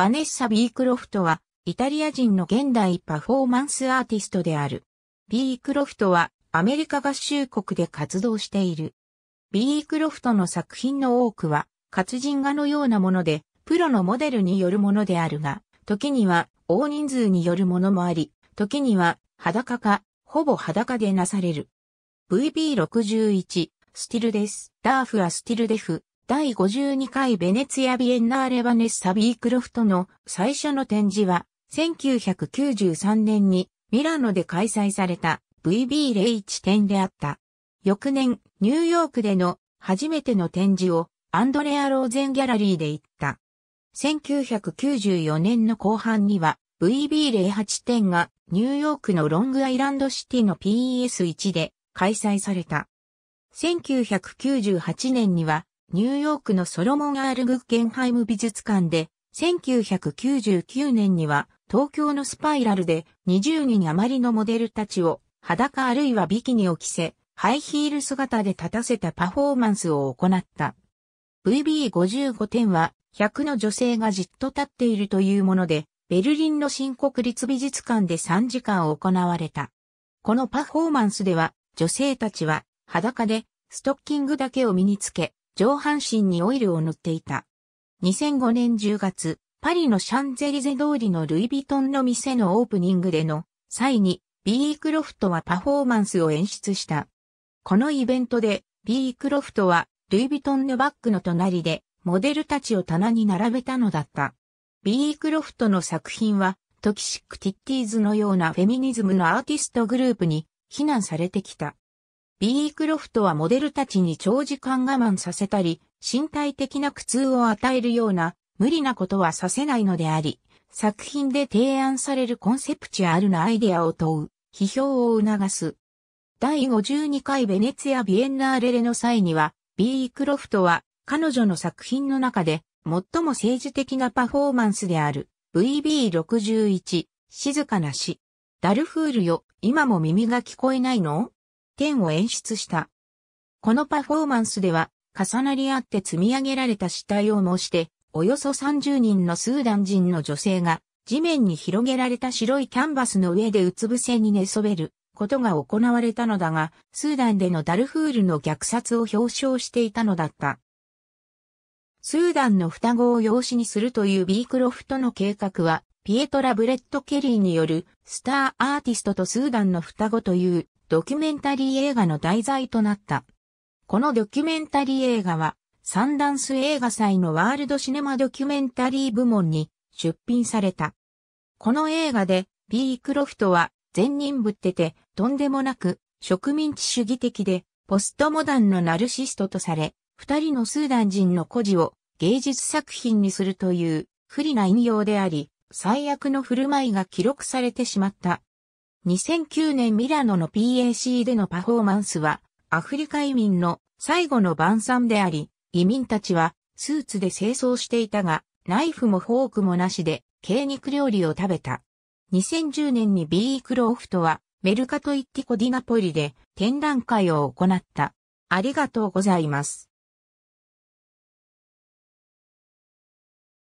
バネッサ・ビークロフトは、イタリア人の現代パフォーマンスアーティストである。ビークロフトは、アメリカ合衆国で活動している。ビークロフトの作品の多くは、活人画のようなもので、プロのモデルによるものであるが、時には大人数によるものもあり、時には裸か、ほぼ裸でなされる。VB61、スティルです。ダーフはスティルデフ、第52回ベネツィア・ビエンナーレ・バネッサ・ビークロフトの最初の展示は、1993年にミラノで開催された VB01 展であった。翌年、ニューヨークでの初めての展示をアンドレア・ローゼンギャラリーで行った。1994年の後半には VB08 展がニューヨークのロングアイランドシティの PES1 で開催された。1998年にはニューヨークのソロモン・アール・グッゲンハイム美術館で、1999年には東京のスパイラルで20人余りのモデルたちを裸あるいはビキニを着せ、ハイヒール姿で立たせたパフォーマンスを行った。VB55 点は100の女性がじっと立っているというもので、ベルリンの新国立美術館で3時間行われた。このパフォーマンスでは女性たちは裸でストッキングだけを身につけ、上半身にオイルを塗っていた。2005年10月、パリのシャンゼリゼ通りのルイ・ヴィトンの店のオープニングでの際にビー・クロフトはパフォーマンスを演出した。このイベントでビー・クロフトはルイ・ヴィトンのバッグの隣でモデルたちを棚に並べたのだった。ビー・クロフトの作品はトキシック・ティッティーズのようなフェミニズムのアーティストグループに非難されてきた。b クロフトはモデルたちに長時間我慢させたり、身体的な苦痛を与えるような無理なことはさせないのであり、作品で提案されるコンセプチュアルなアイデアを問う、批評を促す。第52回ベネツィア・ビエンナーレレの際には、b クロフトは彼女の作品の中で最も政治的なパフォーマンスである VB61 静かな死。ダルフールよ、今も耳が聞こえないの点を演出した。このパフォーマンスでは、重なり合って積み上げられた死体を模して、およそ30人のスーダン人の女性が、地面に広げられた白いキャンバスの上でうつ伏せに寝そべることが行われたのだが、スーダンでのダルフールの虐殺を表彰していたのだった。スーダンの双子を養子にするというビークロフトの計画は、ピエトラ・ブレッド・ケリーによるスターアーティストとスーダンの双子というドキュメンタリー映画の題材となった。このドキュメンタリー映画は、サンダンス映画祭のワールドシネマドキュメンタリー部門に出品された。この映画で、ビー・クロフトは、善人ぶってて、とんでもなく、植民地主義的で、ポストモダンのナルシストとされ、二人のスーダン人の孤児を芸術作品にするという不利な引用であり、最悪の振る舞いが記録されてしまった。2009年ミラノの PAC でのパフォーマンスは、アフリカ移民の最後の晩餐であり、移民たちはスーツで清掃していたが、ナイフもフォークもなしで、軽肉料理を食べた。2010年に B クローフトは、メルカトイッティコディナポリで展覧会を行った。ありがとうございます。